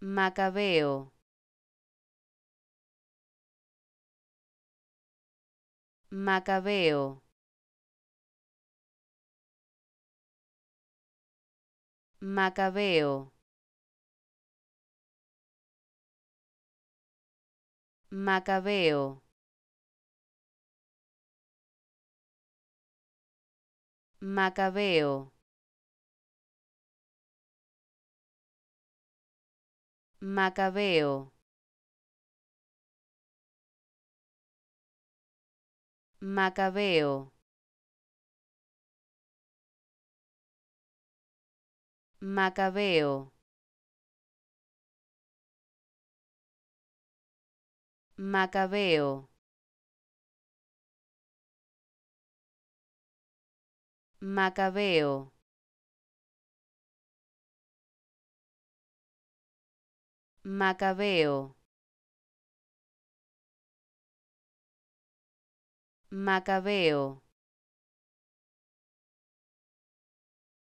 Macabeo. Macabeo. Macabeo. Macabeo. Macabeo. Macabeo. Macabeo. Macabeo. Macabeo. Macabeo. Macabeo. Macabeo.